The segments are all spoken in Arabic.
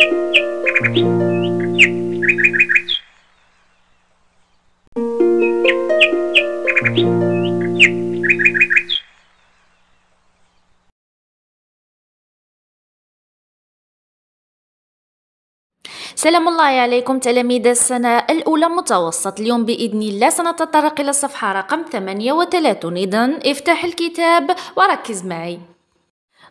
سلام الله عليكم تلاميذ السنة الأولى متوسط اليوم بإذن الله سنتطرق إلى الصفحة رقم 38 إذا افتح الكتاب وركز معي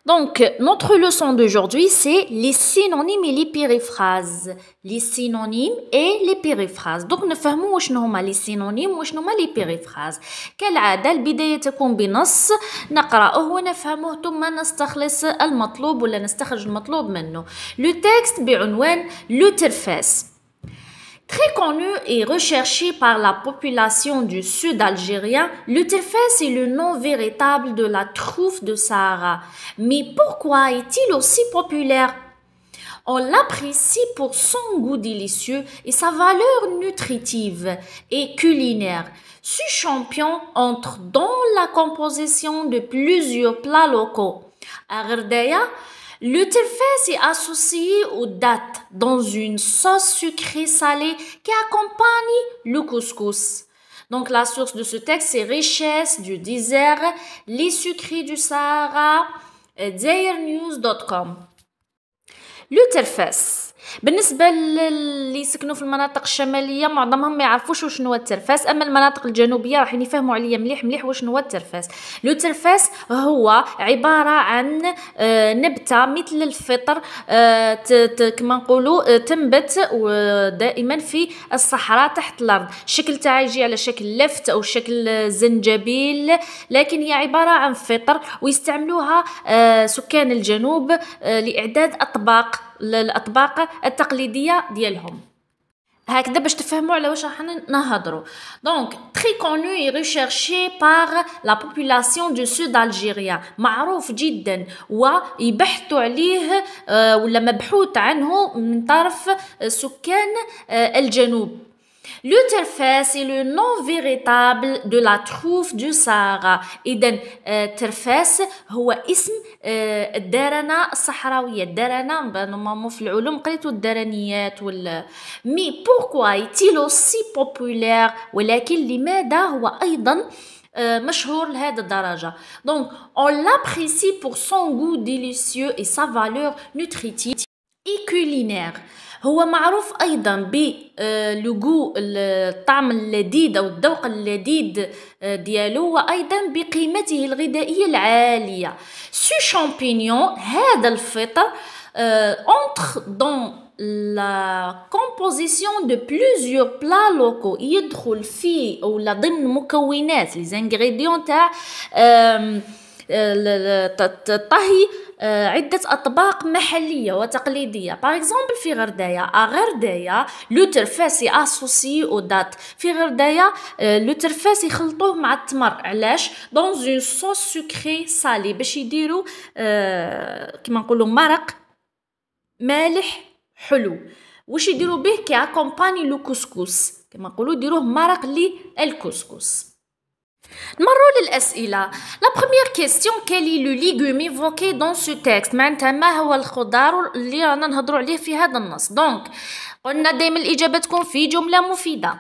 Donc, notre leçon d'aujourd'hui, c'est les synonymes et les périphrases. Les synonymes et les périphrases. Donc, nous fermons où sont les synonymes et où les périphrases. Quelle est la bidée de combinus Nous fermons où nous sommes les matelots ou les matelots. Le texte est l'interface. Très connu et recherché par la population du sud algérien, le est le nom véritable de la truffe de Sahara. Mais pourquoi est-il aussi populaire on l'apprécie pour son goût délicieux et sa valeur nutritive et culinaire. Ce champion entre dans la composition de plusieurs plats locaux. Le est associé aux dattes dans une sauce sucrée salée qui accompagne le couscous. Donc la source de ce texte, est richesse du désert, les sucrés du Sahara, dairnews.com. Le بالنسبه للي يسكنوا في المناطق الشماليه معظمهم ما يعرفوش واش هو الترفاس اما المناطق الجنوبيه راح يفهموا عليا مليح مليح واش هو الترفاس لو ترفاس هو عباره عن آه، نبته مثل الفطر آه، كما نقولوا آه، تنبت دائما في الصحراء تحت الارض الشكل تاعها يجي على شكل لفت او شكل زنجبيل لكن هي عباره عن فطر ويستعملوها سكان الجنوب لاعداد اطباق للاطباق التقليديه ديالهم هكذا باش تفهموا على واش راح نهضروا دونك تري كونو ريشيرشي بار لا بوبولاسيون دو سود الجيريا معروف جدا ويبحثوا عليه آه، ولا مبحوث عنه من طرف آه، سكان آه، الجنوب L'Uterfès est le nom véritable de la truffe du Sahara. Iden, Terfès, هو اسم الدرنة الصحراوية. الدرنة, normalement, في العلوم, قلت الدرنيات. Mais pourquoi est-il aussi populaire? ولكن لماذا هو أيضا مشهور لهذا الدرجة? Donc, on l'apprécie pour son goût délicieux et sa valeur nutritive et culinaire. هو معروف ايضا بلوغو آه، الطعم اللذيذ او الذوق اللذيذ آه، ديالو وايضا بقيمته الغذائيه العاليه سو شامبينيون هذا الفطر اونتر دون لا كومبوزيسيون دو بلوزيور بلا لوكو يدخل فيه لا ضمن مكونات لي زانغريديون تاع الطهي آه، عدة أطباق محلية وتقليدية باغ اكزومبل في غردايا غردايا لو ترفاس اسوسي او دات في غردايا لو آه، ترفاس يخلطوه مع التمر علاش دون اون صوص سكري سالي باش يديروا آه، كيما نقولوا مرق مالح حلو واش يديروا به كي اكومباني لو كسكس كما نقولوا ديروه مرق للكسكس نمروا للاسئله لا بروميير كيستيون كالي لو ليغوم ايفوكي دون سو تيكست معناتها ما هو الخضار اللي رانا نهضروا عليه في هذا النص دونك قلنا دائما الاجابه تكون في جمله مفيده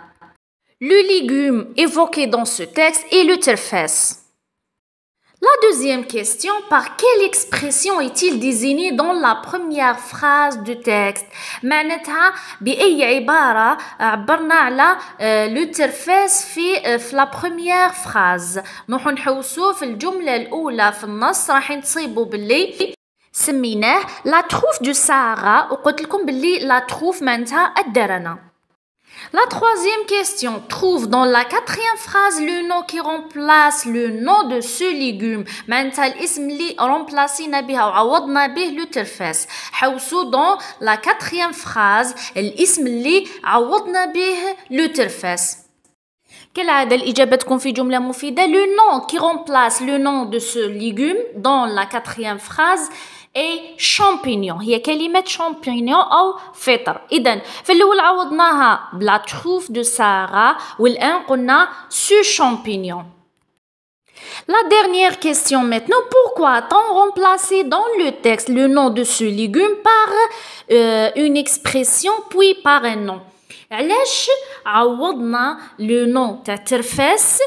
لو ليغوم ايفوكي دون سو تيكست اي لو ترفاس Deuxième question, par quelle expression est-il désigné dans la première phrase du texte معناتها بأي عبارة عبرنا على لو ترفاس في في لا بروميير فراز نروحو نحوسو في الجملة الأولى في النص راح نصيبو باللي سميناه لا تروف دو سارة وقلت لكم باللي لا تروف معناتها الدرنه la troisième question trouve dans la quatrième phrase le nom qui remplace le nom de ce légume. Mental qui remplace le terfes. dans la quatrième phrase l'ismli le terfes. كالعادة الإجابة تكون في جملة مفيدة Le nom qui remplace le nom de ce légume dans la quatrième phrase اي شامبينيون هي كلمه شامبينيون او فطر اذا في الاول عوضناها بلا تروف دو سارا والان قلنا سو champignon ». La dernière question maintenant, pourquoi a-t-on remplacé dans le texte le nom de ce légume par euh, une expression puis par un nom avons-nous عوضنا le nom تاع ترفاس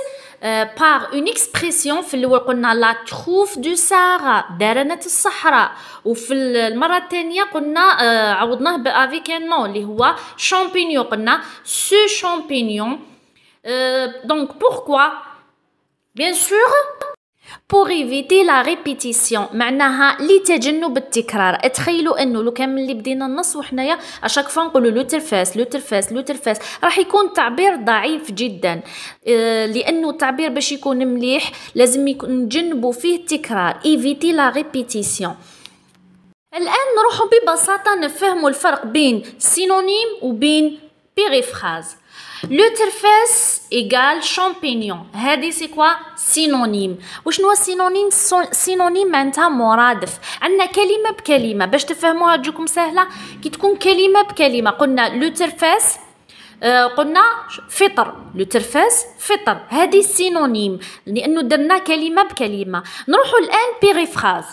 euh, par une expression qu'on a la trouve du Sahara, le Sahara. Ou le Maratania on a euh, avec un nom, les champignon, on a, ce champignon. Euh، donc pourquoi Bien sûr, بوغ ايفيتي لا ريبيتيسيون معناها لتجنب التكرار تخيلوا انه لو كان ملي بدينا النص وحنايا اشاك فوا نقولوا لو ترفاس لو ترفاس لو ترفاس راح يكون تعبير ضعيف جدا آه، لانه التعبير باش يكون مليح لازم يكون نجنبوا فيه التكرار ايفيتي لا ريبيتيسيون الان نروحوا ببساطه نفهموا الفرق بين سينونيم وبين بيريفراز لو ترفاس ايغال شامبينيون هادي سي كوا سينونيم وشنو هو سينونيم سينونيم معناتها مرادف عندنا كلمه بكلمه باش تفهموها تجيكم سهله كي تكون كلمه بكلمه قلنا لو ترفاس قلنا فطر لو فطر هذه سينونيم لانه درنا كلمه بكلمه نروحوا الان فراز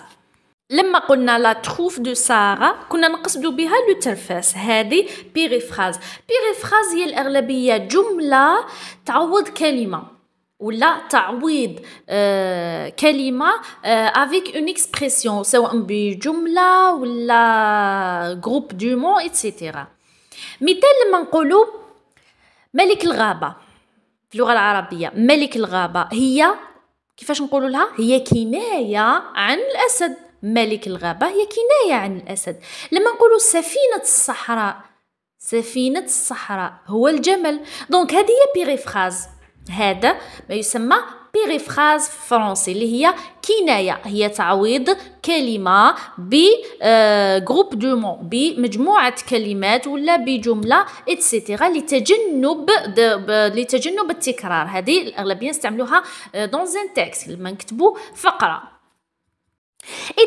لما قلنا لا تخوف دو سارة كنا نقصد بها لو ترفاس هذه بيريفراز بيريفراز هي الأغلبية جملة تعوض كلمة ولا تعويض آه، كلمة افيك اون اكسبرسيون سواء بجملة ولا جروب دو mot اتسيتيرا مثال لما نقولو ملك الغابة في اللغة العربية ملك الغابة هي كيفاش نقولولها هي كناية عن الأسد ملك الغابة هي كناية عن الأسد لما نقول سفينة الصحراء سفينة الصحراء هو الجمل دونك هذه هي بيريفراز هذا ما يسمى بيريفراز فرنسي اللي هي كناية هي تعويض كلمة بجروب دو مون بمجموعة كلمات ولا بجملة اتسيتيرا لتجنب لتجنب التكرار هذه الأغلبية نستعملوها دون زان تكست لما نكتبو فقرة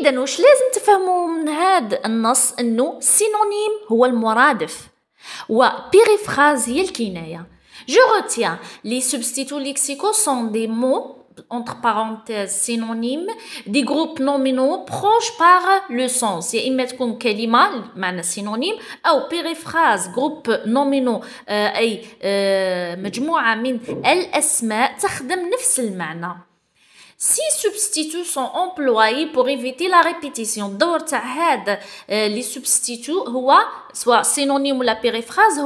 اذا واش لازم تفهموا من هذا النص انه سينونيم هو المرادف و بيريفراز هي الكنايه جو retiens لي سوبستيتو ليكسيكو سون دي مو entre parenthèses synonymes des groupes nominaux proches par le sens يا اما comme kalima معنى سينونيم او بيريفراز جروب نومينو اي مجموعه من الاسماء تخدم نفس المعنى Six substituts sont employés pour éviter la répétition. les تاع euh, les substituts ou هو synonyme la périphrase,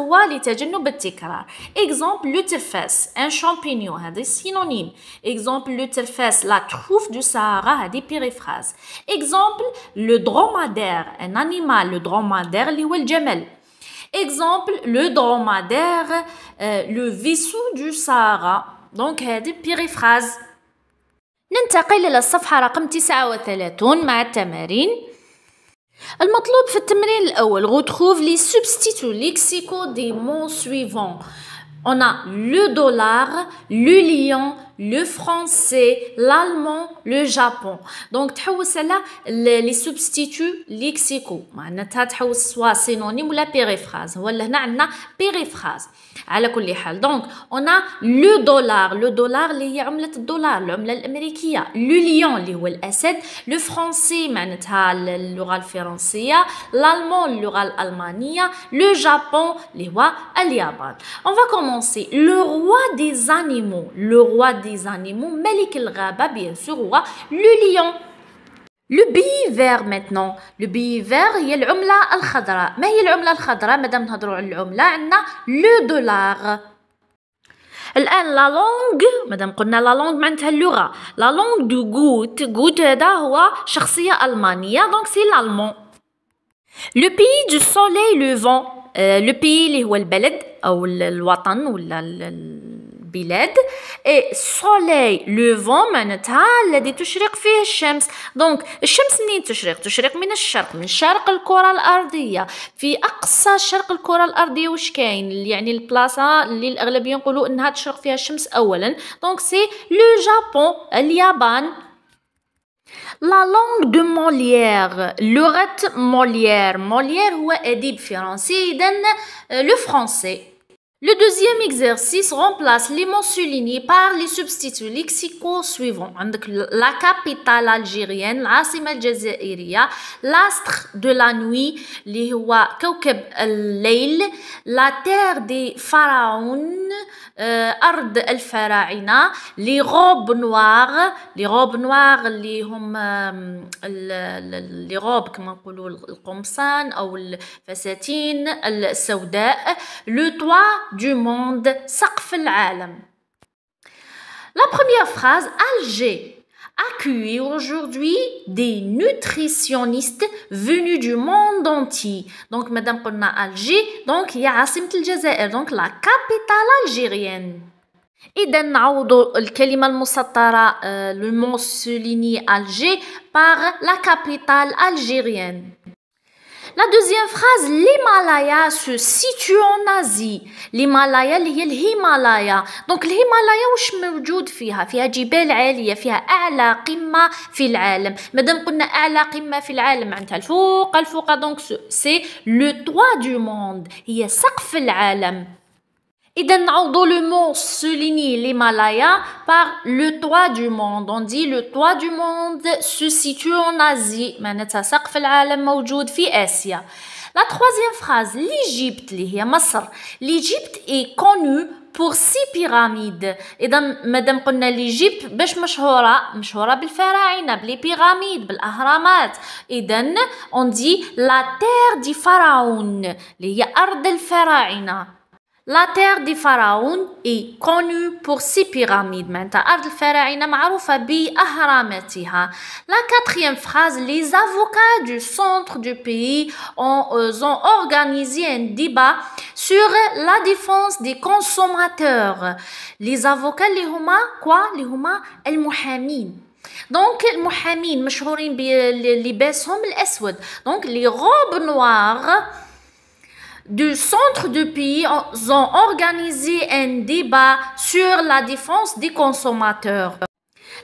périphrase Exemple le terfès, un champignon des synonyme. Exemple le la truffe du Sahara des périphrase. Exemple le dromadaire un animal le dromadaire l'iwel le Exemple le dromadaire euh, le vaisseau du Sahara. Donc des périphrase. ننتقل إلى الصفحة رقم 39 مع التمارين المطلوب في التمرين الأول غوتخوف لي سوبستيتو ليكسيكو دي مون سويفون On a le dollar, le lion, le français, l'allemand, le japon. Donc, tu cela les substituts lexicaux. tu as soit synonyme ou la périphrase. on a la périphrase. Donc, on a le dollar. Le dollar les هي dollar, الدولار. Le lion cest هو Le français معناتها اللغة français. L'allemand l'oral allemand. Le japon rois, les On va commencer. Le roi des animaux. Le roi des des animaux, Malik al-Ghaba, bien sûr, هو le lion. لو بي فير maintenant لو بي فير هي العمله الخضراء ما هي العمله الخضراء مادام نهضروا على العمله عندنا لو دولار الان لا لونغ مادام قلنا لا لونغ معناتها اللغه لا لونغ دو غوت غوت هذا هو شخصيه المانيه دونك سي لالمون لو بي دو سولي لو فون لو بي اللي هو البلد او الوطن ولا البلاد اي سولي لوفون معناتها الذي تشرق فيه الشمس دونك الشمس منين تشرق تشرق من الشرق من شرق الكره الارضيه في اقصى شرق الكره الارضيه واش كاين يعني البلاصه اللي الاغلبيه يقولوا انها تشرق فيها الشمس اولا دونك سي لو جابون اليابان لا لونغ دو موليير لغة موليير موليير هو أديب فرنسي اذا لو فرونسي Le deuxième exercice remplace les mots soulignés par les substituts lexicaux suivants. La capitale algérienne, l'Asima al l'astre de la nuit, la terre des pharaons, euh, Ard les robes noires, les robes noires, les, robes, comme on dit, le Qomsan ou les le le toit, du monde, La première phrase, Alger accueille aujourd'hui des nutritionnistes venus du monde entier. Donc, Madame Konna Alger, donc, il y a donc la capitale algérienne. Et naudo, le الكلمة المسطرة le mot souligné Alger par la capitale algérienne. La deuxième phrase, l'Himalaya se situe en Asie. L'Himalaya اللي هي الهيمالايا. Donc الهيمالايا واش موجود فيها؟ فيها جبال عالية، فيها أعلى قمة في العالم. مادام قلنا أعلى قمة في العالم معناتها الفوق الفوق. Donc سي لو توا دو موند هي سقف العالم. Et d'un le mot souligner l'Himalaya par le toit du monde. On dit le toit du monde se situe en Asie. معناتها سقف العالم موجود في آسيا. La troisième phrase, l'Égypte, اللي L'Égypte est connue pour ses pyramides. Et إذا Madame قلنا l'Égypte bil مشهورة مشهورة pyramides. bil بيراميد Et إذا on dit la terre du pharaon اللي هي أرض الفراعنة. La terre des pharaons est connue pour ses pyramides. La quatrième phrase, les avocats du centre du pays euh, ont, organisé un débat sur la défense des consommateurs. Les avocats, les humains, quoi Les les el les المحامين les les noirs. Donc, les robes noires du centre du pays ont organisé un débat sur la défense des consommateurs.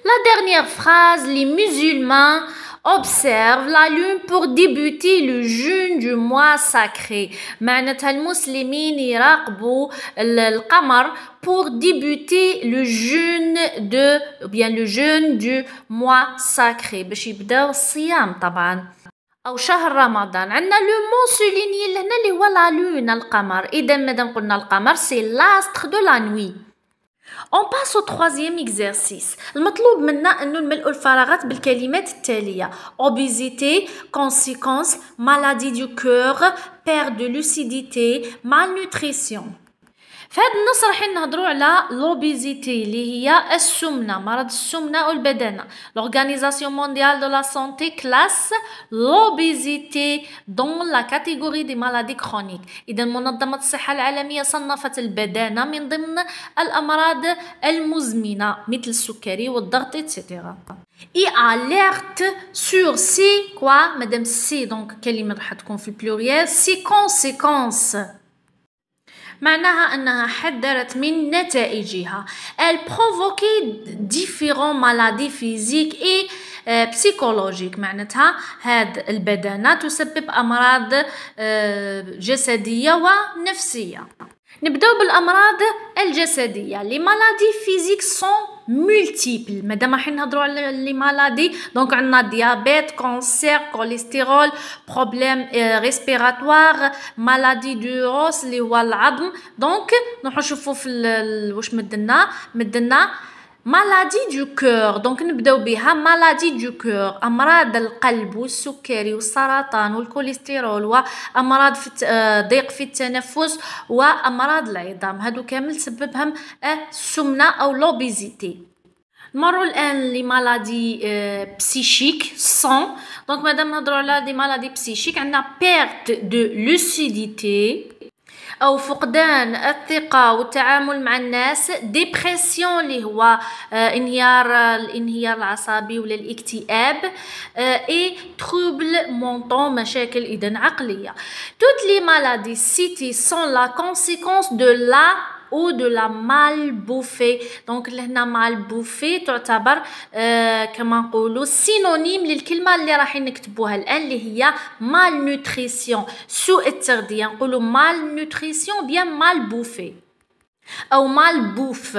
La dernière phrase, les musulmans observent la lune pour débuter le jeûne du mois sacré. pour débuter le jeûne de bien le jeûne du mois sacré. او شهر رمضان عندنا لو مون سوليني لهنا اللي هو لا لون القمر اذا مادام قلنا القمر سي لاستخ دو لا نوي اون باس او تخوازيام اكزرسيس المطلوب منا انو نملؤ الفراغات بالكلمات التاليه اوبيزيتي كونسيكونس مالادي دو كور بير دو لوسيديتي نوتريسيون فهاد النص راح نهضروا على لوبيزيتي اللي هي السمنه مرض السمنه او البدانه لورغانيزاسيون مونديال دو لا سونتي كلاس لوبيزيتي دون لا كاتيجوري دي مالادي كرونيك اذا منظمه الصحه العالميه صنفت البدانه من ضمن الامراض المزمنه مثل السكري والضغط ايتترا اي اليرت سور سي كوا مدام سي دونك كلمه راح تكون في البلوريال سي كونسيكونس معناها انها حذرت من نتائجها ال بروفوكي ديفيرون مالادي فيزيك اي بسيكولوجيك معناتها هاد البدانه تسبب امراض آه، جسديه ونفسيه نبداو بالامراض الجسديه لي مالادي فيزيك سون مولتيبل مادام راح نهضروا على لي مالادي دونك عندنا ديابيت كونسير كوليسترول بروبليم ريسبيراتوار مالادي دو روس اللي هو العظم دونك نروحوا نشوفوا في واش مدنا مدنا مالادي دو كور دونك نبداو بها مالادي دو كور امراض القلب والسكري والسرطان والكوليسترول وامراض في ضيق في التنفس وامراض العظام هادو كامل تسببهم السمنه او لوبيزيتي نمروا الان لمالادي بسيشيك سون دونك مادام نهضروا على دي مالادي بسيشيك عندنا بيرت دو لوسيديتي او فقدان الثقه والتعامل مع الناس ديبرسيون اللي هو آه، انهيار الانهيار العصبي ولا الاكتئاب اي تروبل مونطون مشاكل اذا عقليه توت لي مالادي سيتي سون لا كونسيكونس دو لا او دو لا مال بوفي دونك لهنا مال بوفي تعتبر آه كما نقولوا سينونيم للكلمه اللي راحين نكتبوها الان اللي هي مال نوتريسيون سوء التغذيه نقولوا مال نوتريسيون بيان مال بوفي او مال بوف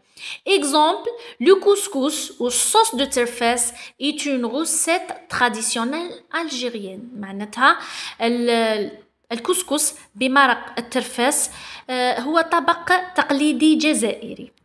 Exemple, le couscous ou sauce de terfès est une recette traditionnelle algérienne. le معناتها الكسكس بمرق est هو طبق تقليدي جزائري